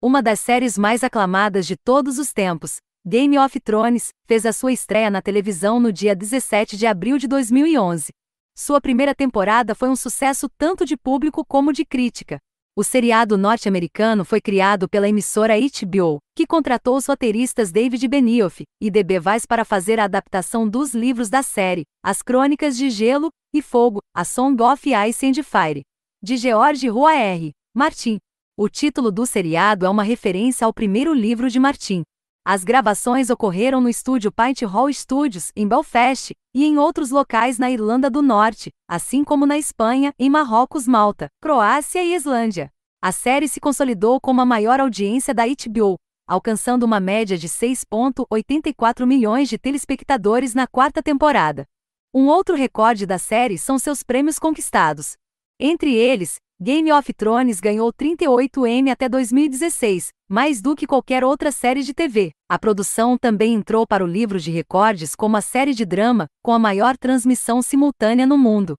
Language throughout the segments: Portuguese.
uma das séries mais aclamadas de todos os tempos, Game of Thrones, fez a sua estreia na televisão no dia 17 de abril de 2011. Sua primeira temporada foi um sucesso tanto de público como de crítica. O seriado norte-americano foi criado pela emissora HBO, que contratou os roteiristas David Benioff e D.B. Weiss para fazer a adaptação dos livros da série, As Crônicas de Gelo e Fogo, A Song of Ice and Fire, de George R. Martin, o título do seriado é uma referência ao primeiro livro de Martin. As gravações ocorreram no estúdio Pint Hall Studios, em Belfast, e em outros locais na Irlanda do Norte, assim como na Espanha, em Marrocos, Malta, Croácia e Islândia. A série se consolidou como a maior audiência da HBO, alcançando uma média de 6,84 milhões de telespectadores na quarta temporada. Um outro recorde da série são seus prêmios conquistados. Entre eles, Game of Thrones ganhou 38 Emmy até 2016, mais do que qualquer outra série de TV. A produção também entrou para o livro de recordes como a série de drama com a maior transmissão simultânea no mundo.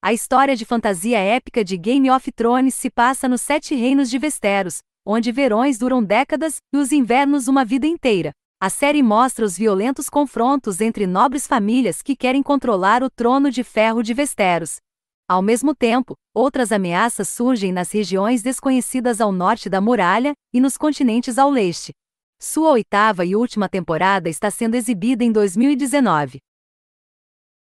A história de fantasia épica de Game of Thrones se passa nos Sete Reinos de Vesteros, onde verões duram décadas e os invernos uma vida inteira. A série mostra os violentos confrontos entre nobres famílias que querem controlar o trono de ferro de Vesteros. Ao mesmo tempo, outras ameaças surgem nas regiões desconhecidas ao norte da muralha e nos continentes ao leste. Sua oitava e última temporada está sendo exibida em 2019.